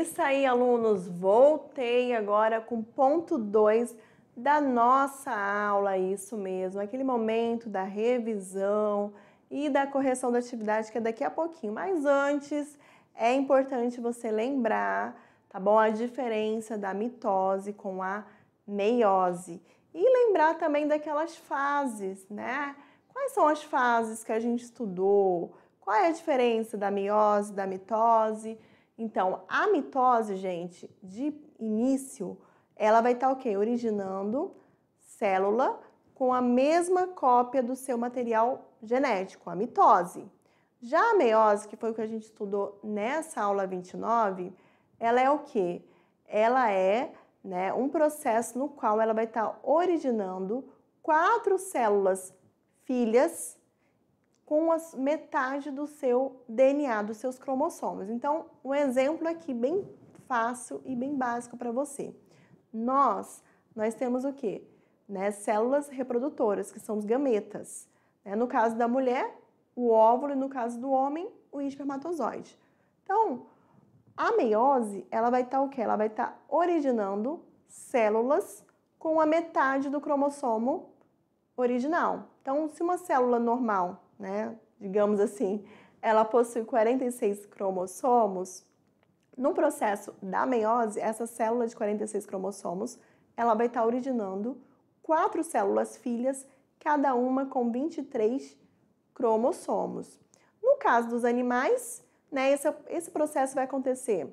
isso aí, alunos. Voltei agora com ponto 2 da nossa aula, isso mesmo, aquele momento da revisão e da correção da atividade que é daqui a pouquinho. Mas antes, é importante você lembrar, tá bom, a diferença da mitose com a meiose e lembrar também daquelas fases, né? Quais são as fases que a gente estudou? Qual é a diferença da meiose, da mitose? Então, a mitose, gente, de início, ela vai estar tá o quê? Originando célula com a mesma cópia do seu material genético, a mitose. Já a meiose, que foi o que a gente estudou nessa aula 29, ela é o quê? Ela é né, um processo no qual ela vai estar tá originando quatro células filhas com as, metade do seu DNA, dos seus cromossomos. Então, um exemplo aqui bem fácil e bem básico para você. Nós, nós temos o quê? Né? Células reprodutoras, que são os gametas. Né? No caso da mulher, o óvulo, e no caso do homem, o espermatozoide. Então, a meiose, ela vai estar tá o quê? Ela vai estar tá originando células com a metade do cromossomo original. Então, se uma célula normal né? Digamos assim, ela possui 46 cromossomos. No processo da meiose, essa célula de 46 cromossomos, ela vai estar originando quatro células filhas, cada uma com 23 cromossomos. No caso dos animais, né, esse, esse processo vai acontecer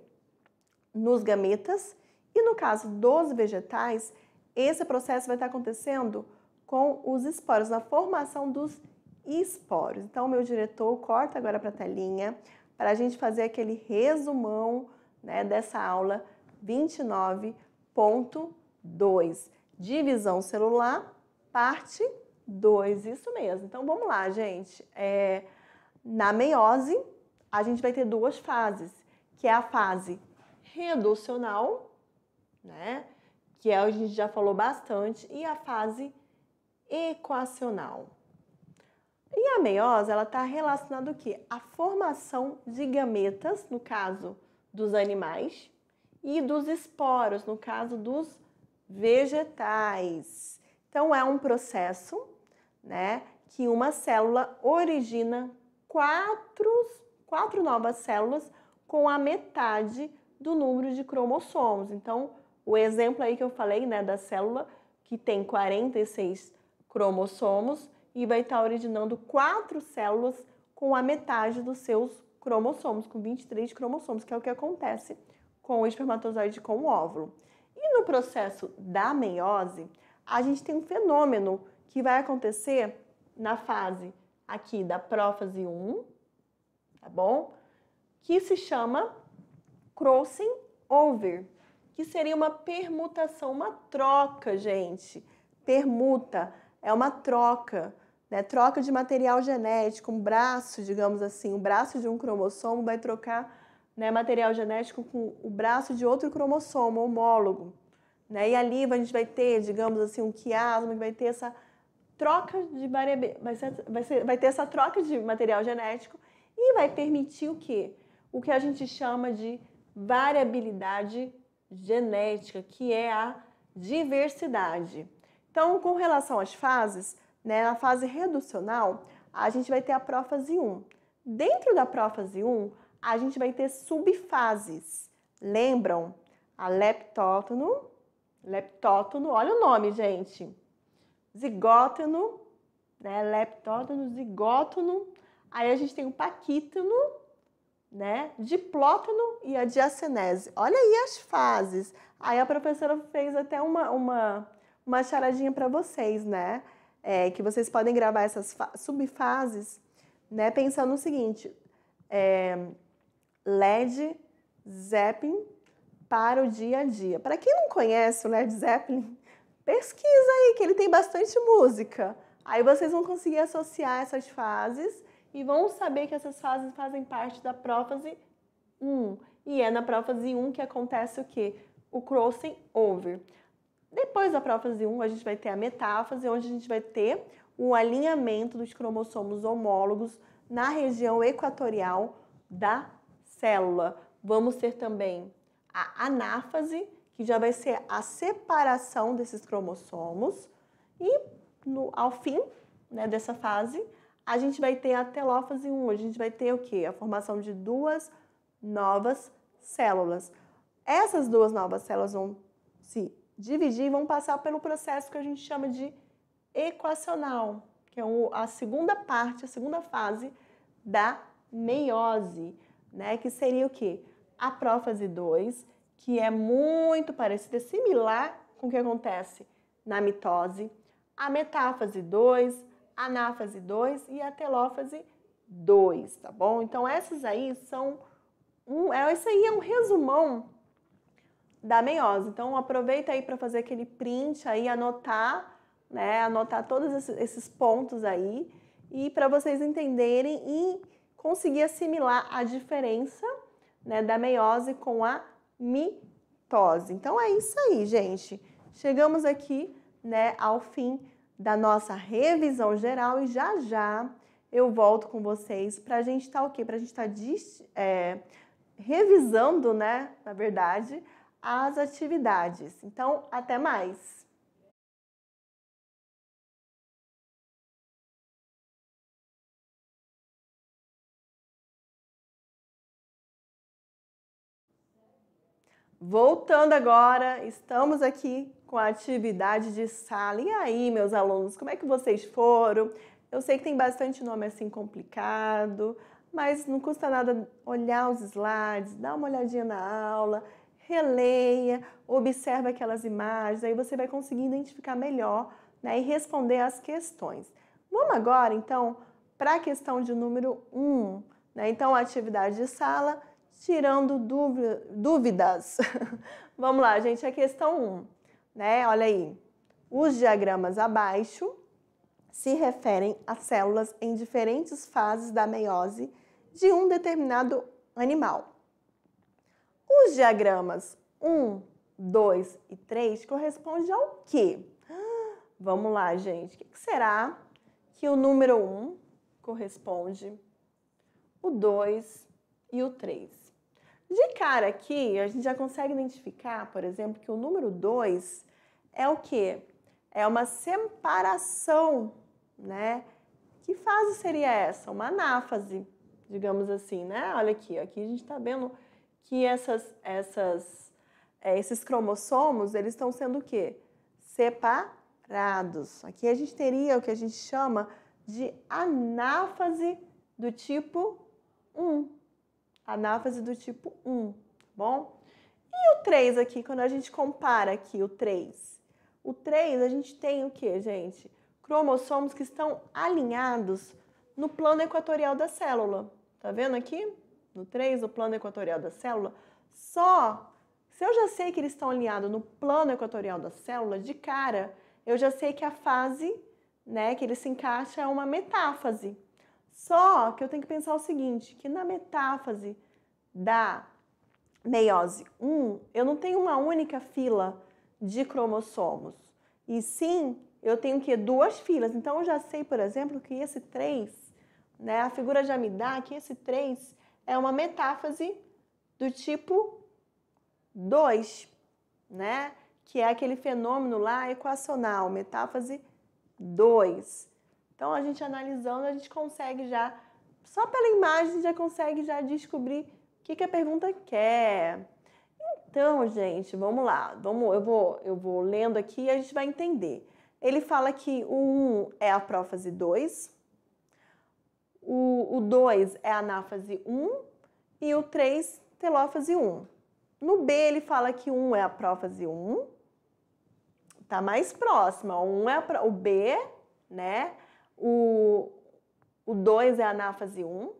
nos gametas e no caso dos vegetais, esse processo vai estar acontecendo com os esporos, na formação dos esporos. Então, meu diretor corta agora para a telinha para a gente fazer aquele resumão né, dessa aula 29.2. Divisão celular, parte 2. Isso mesmo. Então, vamos lá, gente. É, na meiose, a gente vai ter duas fases, que é a fase reducional, né? Que é, a gente já falou bastante, e a fase equacional. E a meiose, ela está relacionada ao quê? A formação de gametas, no caso dos animais, e dos esporos, no caso dos vegetais. Então é um processo, né, que uma célula origina quatro, quatro novas células com a metade do número de cromossomos. Então, o exemplo aí que eu falei, né, da célula que tem 46 cromossomos, e vai estar originando quatro células com a metade dos seus cromossomos, com 23 cromossomos, que é o que acontece com o espermatozoide com o óvulo. E no processo da meiose, a gente tem um fenômeno que vai acontecer na fase aqui da prófase 1, tá bom? Que se chama crossing over, que seria uma permutação, uma troca, gente. Permuta é uma troca. Né? Troca de material genético, um braço, digamos assim, o braço de um cromossomo vai trocar né, material genético com o braço de outro cromossomo homólogo. Né? E ali a gente vai ter, digamos assim, um quiasma que vai ter essa troca de vai, ser, vai, ser, vai ter essa troca de material genético e vai permitir o quê? O que a gente chama de variabilidade genética, que é a diversidade. Então, com relação às fases, né? Na fase reducional, a gente vai ter a prófase 1. Dentro da prófase 1, a gente vai ter subfases. Lembram? A leptótono, leptótono, olha o nome, gente. Zigótono, né? Leptótono, zigótono. Aí a gente tem o paquítono, né? Diplótono e a diacenese. Olha aí as fases. Aí a professora fez até uma, uma, uma charadinha para vocês, né? é, que vocês podem gravar essas subfases, né? Pensando no seguinte: é, LED Zeppelin para o dia a dia. Para quem não conhece o Led Zeppelin, pesquisa aí, que ele tem bastante música. Aí vocês vão conseguir associar essas fases e vão saber que essas fases fazem parte da prófase 1. E é na prófase 1 que acontece o quê? O crossing over. Depois da prófase 1, a gente vai ter a metáfase, onde a gente vai ter o alinhamento dos cromossomos homólogos na região equatorial da célula. Vamos ter também a anáfase, que já vai ser a separação desses cromossomos. E no, ao fim né, dessa fase, a gente vai ter a telófase 1. A gente vai ter o quê? A formação de duas novas células. Essas duas novas células vão se dividir e vão passar pelo processo que a gente chama de equacional, que é a segunda parte, a segunda fase da meiose, né? Que seria o quê? A prófase 2, que é muito parecida, similar com o que acontece na mitose, a metáfase 2, a anáfase 2 e a telófase 2, tá bom? Então essas aí são um, esse é, aí é um resumão da meiose. Então aproveita aí para fazer aquele print aí, anotar, né, anotar todos esses pontos aí e para vocês entenderem e conseguir assimilar a diferença, né, da meiose com a mitose. Então é isso aí, gente. Chegamos aqui, né, ao fim da nossa revisão geral e já já eu volto com vocês para a gente estar tá, o quê? Para a gente estar tá, é, revisando, né, na verdade, as atividades. Então, até mais! Voltando agora, estamos aqui com a atividade de sala. E aí, meus alunos, como é que vocês foram? Eu sei que tem bastante nome assim complicado, mas não custa nada olhar os slides, dar uma olhadinha na aula releia, observa aquelas imagens, aí você vai conseguir identificar melhor né, e responder às questões. Vamos agora, então, para a questão de número 1. Um, né? Então, atividade de sala, tirando dúvidas. Vamos lá, gente, a questão 1. Um, né? Olha aí, os diagramas abaixo se referem a células em diferentes fases da meiose de um determinado animal. Os diagramas 1, 2 e 3 correspondem ao quê? Vamos lá, gente. O que será que o número 1 corresponde? O 2 e o 3. De cara aqui, a gente já consegue identificar, por exemplo, que o número 2 é o quê? É uma separação, né? Que fase seria essa? Uma anáfase, digamos assim, né? Olha aqui, aqui a gente está vendo que essas, essas, é, esses cromossomos eles estão sendo o quê? Separados. Aqui a gente teria o que a gente chama de anáfase do tipo 1. Anáfase do tipo 1, tá bom? E o 3 aqui, quando a gente compara aqui o 3. O 3 a gente tem o que, gente? Cromossomos que estão alinhados no plano equatorial da célula. Tá vendo aqui? no 3, o plano equatorial da célula, só se eu já sei que eles estão alinhados no plano equatorial da célula, de cara, eu já sei que a fase né, que ele se encaixa é uma metáfase. Só que eu tenho que pensar o seguinte, que na metáfase da meiose 1, eu não tenho uma única fila de cromossomos. E sim, eu tenho que duas filas. Então eu já sei, por exemplo, que esse 3, né, a figura já me dá que esse 3 é uma metáfase do tipo 2, né? Que é aquele fenômeno lá equacional, metáfase 2. Então a gente analisando, a gente consegue já, só pela imagem, já consegue já descobrir o que, que a pergunta quer. Então, gente, vamos lá. Vamos, eu vou, eu vou lendo aqui e a gente vai entender. Ele fala que o 1 um é a prófase 2, o 2 é anáfase 1 um, e o 3, telófase 1. Um. No B, ele fala que 1 um é a prófase 1, tá mais próxima. Um é a, o B, né? O, o 2 é a anáfase 1,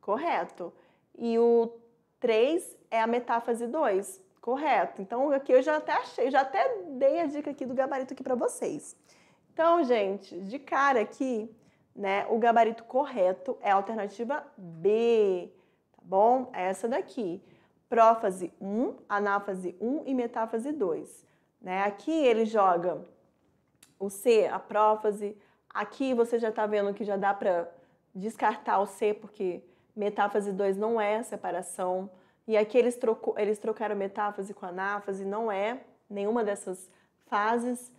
correto. E o 3 é a metáfase 2, correto. Então, aqui eu já até achei, já até dei a dica aqui do gabarito aqui para vocês. Então, gente, de cara aqui, né? O gabarito correto é a alternativa B, tá bom? É essa daqui. Prófase 1, anáfase 1 e metáfase 2. Né? Aqui ele joga o C, a prófase. Aqui você já está vendo que já dá para descartar o C, porque metáfase 2 não é separação. E aqui eles, trocou, eles trocaram metáfase com anáfase, não é nenhuma dessas fases.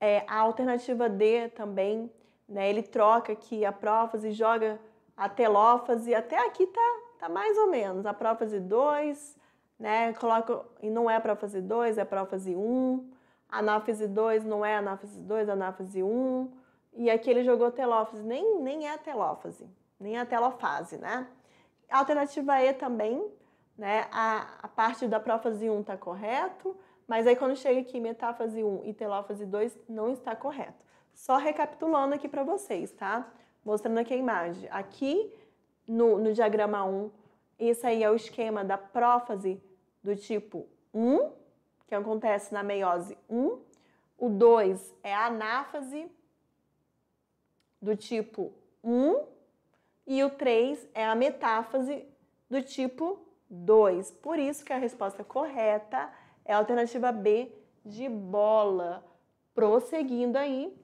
É, a alternativa D também né? Ele troca aqui a prófase, joga a telófase, até aqui tá, tá mais ou menos. A prófase 2, né? Coloca, e não é a prófase 2, é a prófase 1. Um. Anáfise 2 não é anáfase 2, anáfase 1. Um. E aqui ele jogou telófase, nem, nem é telófase, nem é telofase, né? Alternativa E também, né? A, a parte da prófase 1 um está correto, mas aí quando chega aqui metáfase 1 um e telófase 2 não está correto. Só recapitulando aqui para vocês, tá? Mostrando aqui a imagem. Aqui no, no diagrama 1, esse aí é o esquema da prófase do tipo 1, que acontece na meiose 1. O 2 é a anáfase do tipo 1. E o 3 é a metáfase do tipo 2. Por isso que a resposta correta é a alternativa B de bola. Prosseguindo aí,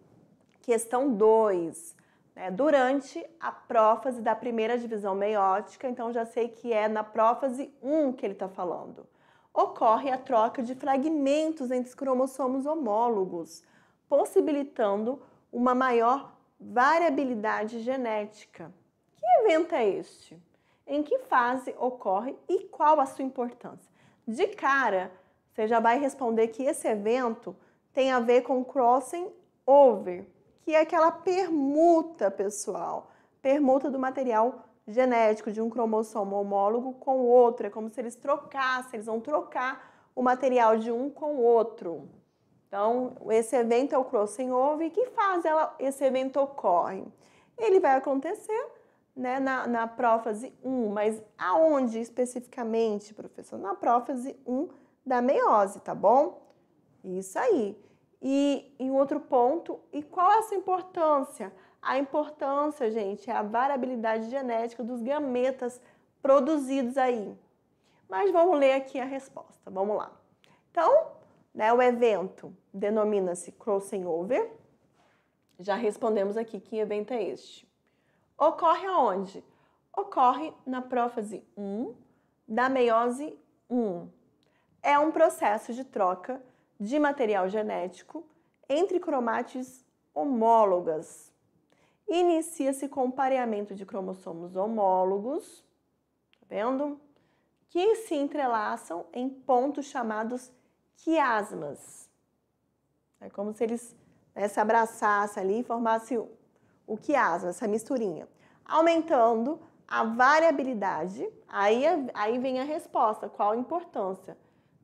Questão 2. Né, durante a prófase da primeira divisão meiótica, então já sei que é na prófase 1 que ele está falando. Ocorre a troca de fragmentos entre os cromossomos homólogos, possibilitando uma maior variabilidade genética. Que evento é este? Em que fase ocorre e qual a sua importância? De cara, você já vai responder que esse evento tem a ver com crossing over, que é aquela permuta, pessoal. Permuta do material genético de um cromossomo homólogo com o outro. É como se eles trocassem, eles vão trocar o material de um com o outro. Então, esse evento é o crossing over. E que faz ela, esse evento ocorre? Ele vai acontecer né, na, na prófase 1, mas aonde especificamente, professor? Na prófase 1 da meiose, tá bom? Isso aí. E em outro ponto, e qual é essa importância? A importância, gente, é a variabilidade genética dos gametas produzidos aí. Mas vamos ler aqui a resposta. Vamos lá. Então, né, o evento denomina-se crossing over. Já respondemos aqui que evento é este. Ocorre aonde? Ocorre na prófase 1 da meiose 1. É um processo de troca de de material genético entre cromátides homólogas. Inicia-se com o pareamento de cromossomos homólogos, tá vendo? Que se entrelaçam em pontos chamados quiasmas. É como se eles né, se abraçassem ali e formassem o, o quiasma, essa misturinha. Aumentando a variabilidade, aí, é, aí vem a resposta, qual a importância,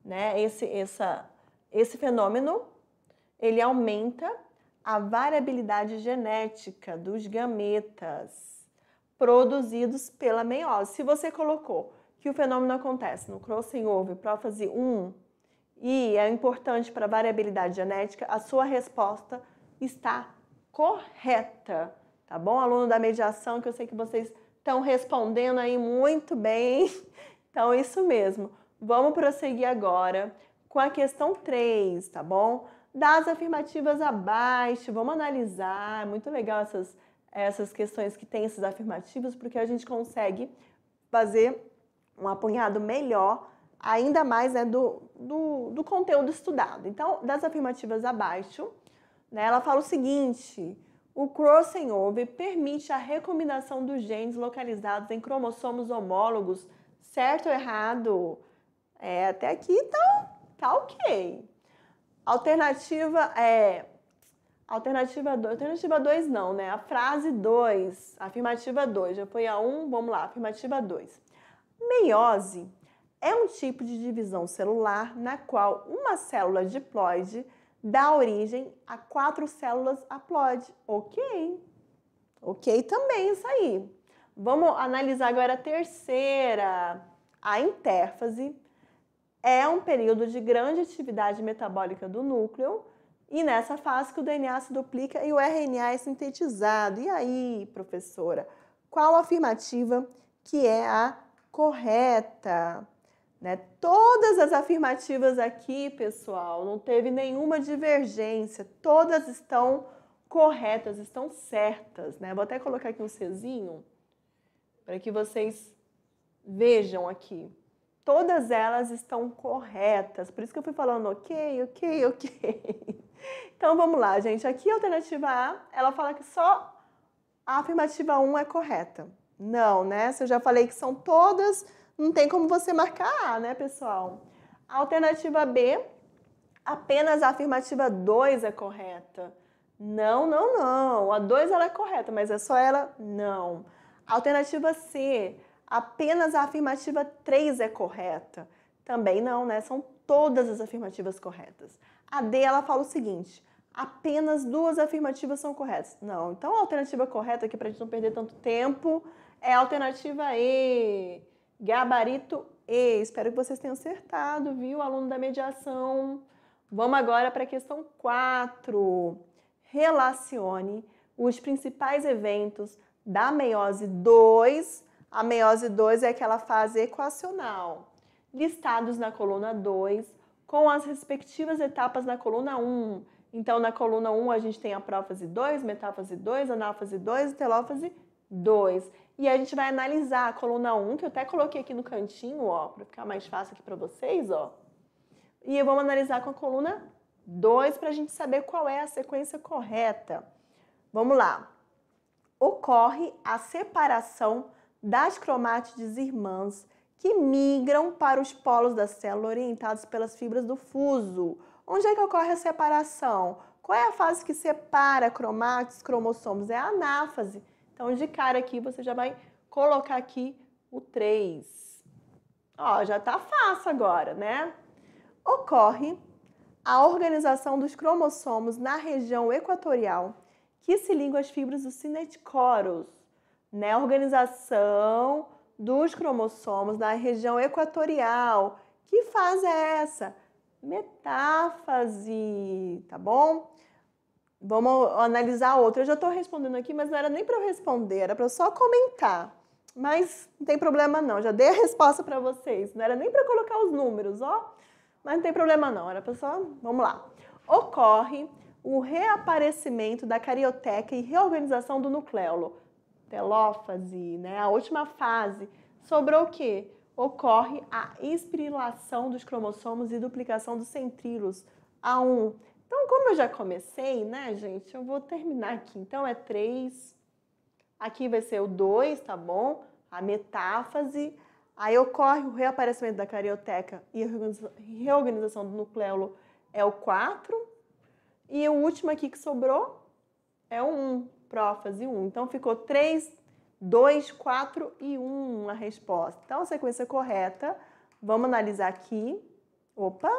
né? Esse, essa esse fenômeno ele aumenta a variabilidade genética dos gametas produzidos pela meiose. Se você colocou que o fenômeno acontece no crossing over, prófase 1, e é importante para a variabilidade genética, a sua resposta está correta, tá bom? Aluno da mediação, que eu sei que vocês estão respondendo aí muito bem. Então, isso mesmo. Vamos prosseguir agora com a questão 3, tá bom? Das afirmativas abaixo, vamos analisar. É muito legal essas, essas questões que tem esses afirmativos, porque a gente consegue fazer um apanhado melhor, ainda mais né, do, do, do conteúdo estudado. Então, das afirmativas abaixo, né, ela fala o seguinte. O crossover permite a recombinação dos genes localizados em cromossomos homólogos, certo ou errado? É, até aqui tá tá ok. Alternativa é. Alternativa 2, alternativa 2 não, né? A frase 2, afirmativa 2, já foi a 1, um, vamos lá, afirmativa 2. Meiose é um tipo de divisão celular na qual uma célula diploide dá origem a quatro células haploide. Ok, ok também isso aí. Vamos analisar agora a terceira, a intérfase é um período de grande atividade metabólica do núcleo e nessa fase que o DNA se duplica e o RNA é sintetizado. E aí, professora, qual a afirmativa que é a correta? Né? Todas as afirmativas aqui, pessoal, não teve nenhuma divergência, todas estão corretas, estão certas. Né? Vou até colocar aqui um Czinho para que vocês vejam aqui todas elas estão corretas. Por isso que eu fui falando ok, ok, ok. Então vamos lá, gente. Aqui a alternativa A, ela fala que só a afirmativa 1 é correta. Não, né? Se eu já falei que são todas, não tem como você marcar A, né, pessoal? A alternativa B, apenas a afirmativa 2 é correta. Não, não, não. A 2 ela é correta, mas é só ela? Não. Alternativa C, apenas a afirmativa 3 é correta. Também não, né? São todas as afirmativas corretas. A D ela fala o seguinte: apenas duas afirmativas são corretas. Não, então a alternativa correta aqui é para a gente não perder tanto tempo é a alternativa E, gabarito E. Espero que vocês tenham acertado, viu, aluno da mediação. Vamos agora para a questão 4. Relacione os principais eventos da meiose 2 a meiose 2 é aquela fase equacional, listados na coluna 2, com as respectivas etapas na coluna 1. Então, na coluna 1 a gente tem a prófase 2, metáfase 2, anáfase 2 e telófase 2. E a gente vai analisar a coluna 1, que eu até coloquei aqui no cantinho, ó, para ficar mais fácil aqui para vocês, ó. E vamos analisar com a coluna 2 para a gente saber qual é a sequência correta. Vamos lá. Ocorre a separação das cromátides irmãs que migram para os polos da célula orientados pelas fibras do fuso. Onde é que ocorre a separação? Qual é a fase que separa cromátides, cromossomos? É a anáfase. Então, de cara aqui, você já vai colocar aqui o 3. Ó, já tá fácil agora, né? Ocorre a organização dos cromossomos na região equatorial, que se ligam às fibras do cinetocoros né, organização dos cromossomos na região equatorial. Que fase é essa? Metáfase, tá bom? Vamos analisar outra. Eu já estou respondendo aqui, mas não era nem para eu responder, era para só comentar. Mas não tem problema não, já dei a resposta para vocês. Não era nem para colocar os números, ó. Mas não tem problema não, era para só... Vamos lá. Ocorre o reaparecimento da carioteca e reorganização do nucleolo telófase, né, a última fase, sobrou o quê? Ocorre a espirilação dos cromossomos e duplicação dos centríolos A1. Então, como eu já comecei, né, gente, eu vou terminar aqui. Então, é 3, aqui vai ser o 2, tá bom? A metáfase. Aí ocorre o reaparecimento da carioteca e reorganização do nucleolo é o 4. E o último aqui que sobrou é o 1 prófase 1. Então ficou 3, 2, 4 e 1 a resposta. Então a sequência correta, vamos analisar aqui. Opa!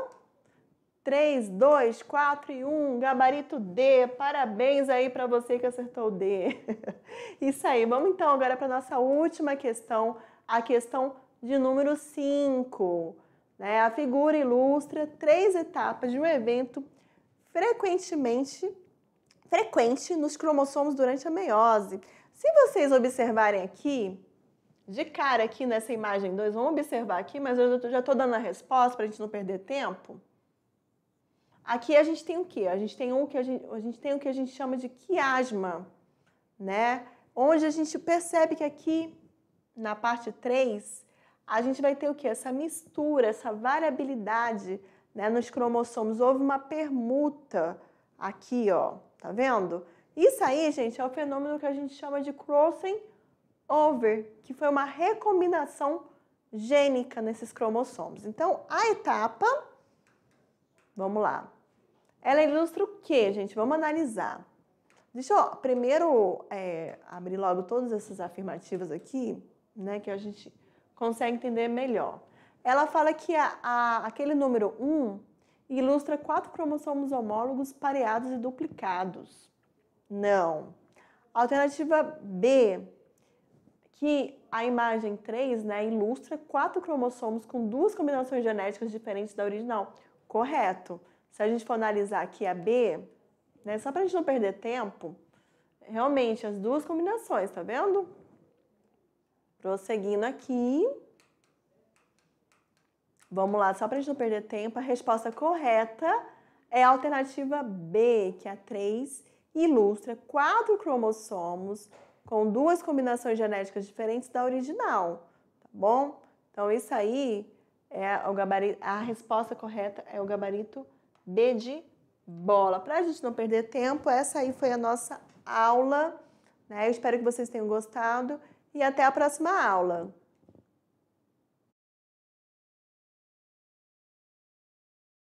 3, 2, 4 e 1, gabarito D. Parabéns aí para você que acertou o D. Isso aí. Vamos então agora para a nossa última questão, a questão de número 5. Né? A figura ilustra três etapas de um evento frequentemente frequente nos cromossomos durante a meiose. Se vocês observarem aqui, de cara aqui nessa imagem 2, vamos observar aqui, mas eu já estou dando a resposta para a gente não perder tempo. Aqui a gente tem o quê? A gente tem, um que a gente, a gente tem o que a gente chama de quiasma, né? Onde a gente percebe que aqui, na parte 3, a gente vai ter o que? Essa mistura, essa variabilidade né? nos cromossomos. Houve uma permuta aqui, ó. Tá vendo? Isso aí, gente, é o fenômeno que a gente chama de crossing over, que foi uma recombinação gênica nesses cromossomos. Então, a etapa, vamos lá, ela ilustra o que, gente? Vamos analisar. Deixa eu primeiro é, abrir logo todas essas afirmativas aqui, né, que a gente consegue entender melhor. Ela fala que a, a, aquele número 1 e ilustra quatro cromossomos homólogos pareados e duplicados. Não. Alternativa B, que a imagem 3 né, ilustra quatro cromossomos com duas combinações genéticas diferentes da original. Correto. Se a gente for analisar aqui a B, né, só para a gente não perder tempo, realmente as duas combinações, tá vendo? Prosseguindo aqui. Vamos lá, só para a gente não perder tempo, a resposta correta é a alternativa B, que é a 3 ilustra quatro cromossomos com duas combinações genéticas diferentes da original, tá bom? Então isso aí é o gabarito, a resposta correta é o gabarito B de bola. Para a gente não perder tempo, essa aí foi a nossa aula. Né? Eu espero que vocês tenham gostado e até a próxima aula.